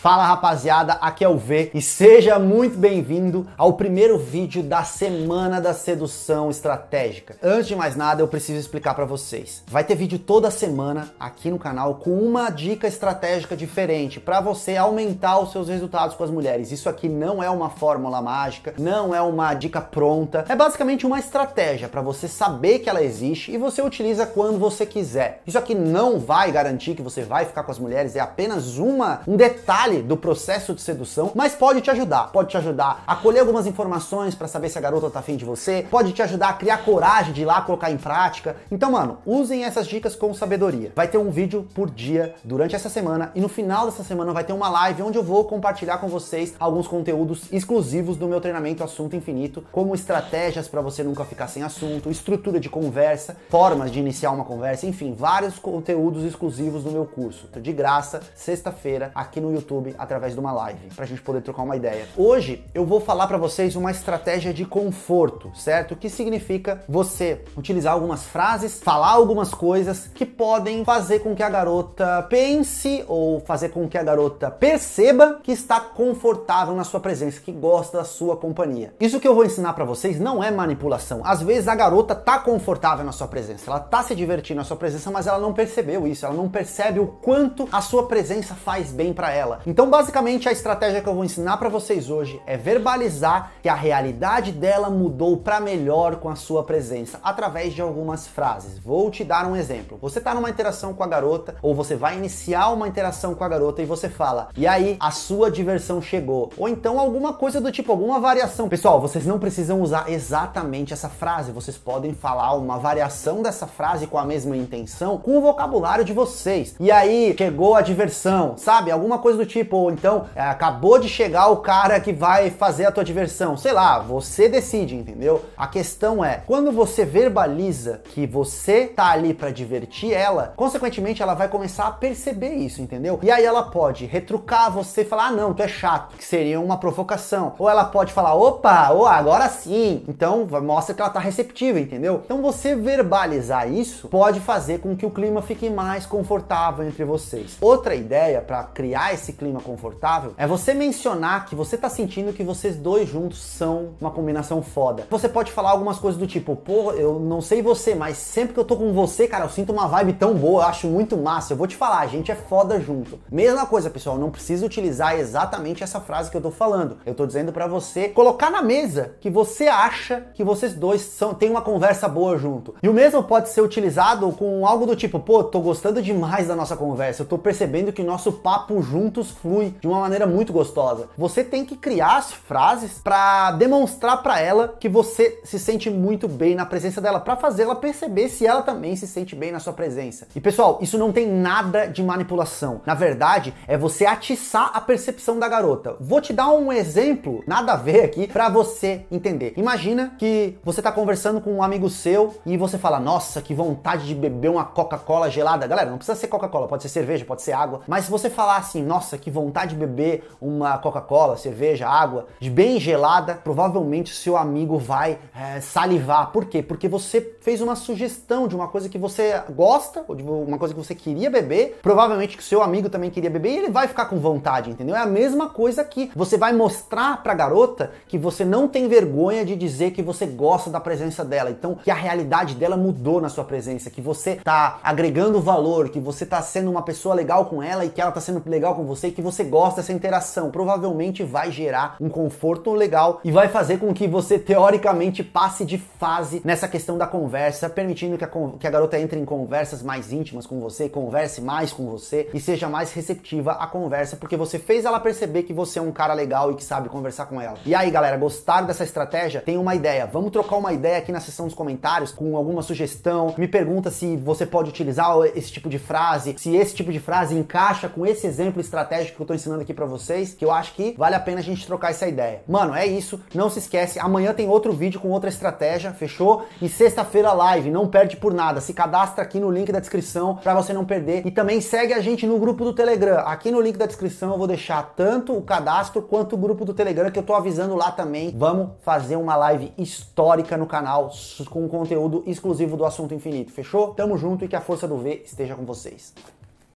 Fala rapaziada, aqui é o V e seja muito bem-vindo ao primeiro vídeo da Semana da Sedução Estratégica. Antes de mais nada, eu preciso explicar para vocês. Vai ter vídeo toda semana aqui no canal com uma dica estratégica diferente para você aumentar os seus resultados com as mulheres. Isso aqui não é uma fórmula mágica, não é uma dica pronta, é basicamente uma estratégia para você saber que ela existe e você utiliza quando você quiser. Isso aqui não vai garantir que você vai ficar com as mulheres, é apenas uma um detalhe detalhe do processo de sedução, mas pode te ajudar. Pode te ajudar a colher algumas informações para saber se a garota tá afim de você, pode te ajudar a criar coragem de ir lá colocar em prática. Então, mano, usem essas dicas com sabedoria. Vai ter um vídeo por dia durante essa semana e no final dessa semana vai ter uma live onde eu vou compartilhar com vocês alguns conteúdos exclusivos do meu treinamento Assunto Infinito, como estratégias para você nunca ficar sem assunto, estrutura de conversa, formas de iniciar uma conversa, enfim, vários conteúdos exclusivos do meu curso. Então, de graça, sexta-feira, aqui no YouTube YouTube através de uma live, para a gente poder trocar uma ideia. Hoje eu vou falar para vocês uma estratégia de conforto, certo? Que significa você utilizar algumas frases, falar algumas coisas que podem fazer com que a garota pense ou fazer com que a garota perceba que está confortável na sua presença, que gosta da sua companhia. Isso que eu vou ensinar para vocês não é manipulação. Às vezes a garota tá confortável na sua presença, ela tá se divertindo na sua presença, mas ela não percebeu isso, ela não percebe o quanto a sua presença faz bem para ela. Então, basicamente, a estratégia que eu vou ensinar para vocês hoje é verbalizar que a realidade dela mudou para melhor com a sua presença através de algumas frases. Vou te dar um exemplo. Você está numa interação com a garota ou você vai iniciar uma interação com a garota e você fala: "E aí, a sua diversão chegou". Ou então alguma coisa do tipo, alguma variação. Pessoal, vocês não precisam usar exatamente essa frase, vocês podem falar uma variação dessa frase com a mesma intenção com o vocabulário de vocês. E aí, chegou a diversão, sabe? Alguma coisa do tipo tipo, ou então é, acabou de chegar o cara que vai fazer a tua diversão. Sei lá, você decide, entendeu? A questão é, quando você verbaliza que você tá ali para divertir ela, consequentemente ela vai começar a perceber isso, entendeu? E aí ela pode retrucar você e falar: "Ah, não, tu é chato", que seria uma provocação. Ou ela pode falar: "Opa, agora sim". Então, mostra que ela tá receptiva, entendeu? Então você verbalizar isso pode fazer com que o clima fique mais confortável entre vocês. Outra ideia para criar esse clima clima confortável é você mencionar que você tá sentindo que vocês dois juntos são uma combinação foda. Você pode falar algumas coisas do tipo, pô, eu não sei você, mas sempre que eu tô com você, cara, eu sinto uma vibe tão boa, eu acho muito massa. Eu vou te falar, a gente é foda junto. Mesma coisa, pessoal, não precisa utilizar exatamente essa frase que eu tô falando. Eu tô dizendo para você colocar na mesa que você acha que vocês dois são têm uma conversa boa junto. E o mesmo pode ser utilizado com algo do tipo, pô, tô gostando demais da nossa conversa, eu tô percebendo que nosso papo juntos flui de uma maneira muito gostosa. Você tem que criar as frases para demonstrar para ela que você se sente muito bem na presença dela, para fazer ela perceber se ela também se sente bem na sua presença. E pessoal, isso não tem nada de manipulação. Na verdade, é você atiçar a percepção da garota. Vou te dar um exemplo, nada a ver aqui, para você entender. Imagina que você tá conversando com um amigo seu e você fala: "Nossa, que vontade de beber uma Coca-Cola gelada". Galera, não precisa ser Coca-Cola, pode ser cerveja, pode ser água, mas se você falar assim: "Nossa, que vontade de beber uma Coca-Cola, cerveja, água bem gelada, provavelmente seu amigo vai é, salivar. Por quê? Porque você fez uma sugestão de uma coisa que você gosta, ou de uma coisa que você queria beber, provavelmente que seu amigo também queria beber, e ele vai ficar com vontade, entendeu? É a mesma coisa que você vai mostrar pra garota que você não tem vergonha de dizer que você gosta da presença dela, então que a realidade dela mudou na sua presença, que você tá agregando valor, que você tá sendo uma pessoa legal com ela e que ela tá sendo legal com você que você gosta dessa interação. Provavelmente vai gerar um conforto legal e vai fazer com que você, teoricamente, passe de fase nessa questão da conversa, permitindo que a, que a garota entre em conversas mais íntimas com você, converse mais com você e seja mais receptiva à conversa, porque você fez ela perceber que você é um cara legal e que sabe conversar com ela. E aí, galera, gostaram dessa estratégia? Tem uma ideia. Vamos trocar uma ideia aqui na seção dos comentários com alguma sugestão. Me pergunta se você pode utilizar esse tipo de frase, se esse tipo de frase encaixa com esse exemplo estratégico que eu tô ensinando aqui para vocês, que eu acho que vale a pena a gente trocar essa ideia. Mano, é isso. Não se esquece, amanhã tem outro vídeo com outra estratégia, fechou? E sexta-feira live, não perde por nada. Se cadastra aqui no link da descrição para você não perder. E também segue a gente no grupo do Telegram. Aqui no link da descrição eu vou deixar tanto o cadastro quanto o grupo do Telegram que eu tô avisando lá também. Vamos fazer uma live histórica no canal com conteúdo exclusivo do assunto infinito, fechou? Tamo junto e que a força do V esteja com vocês.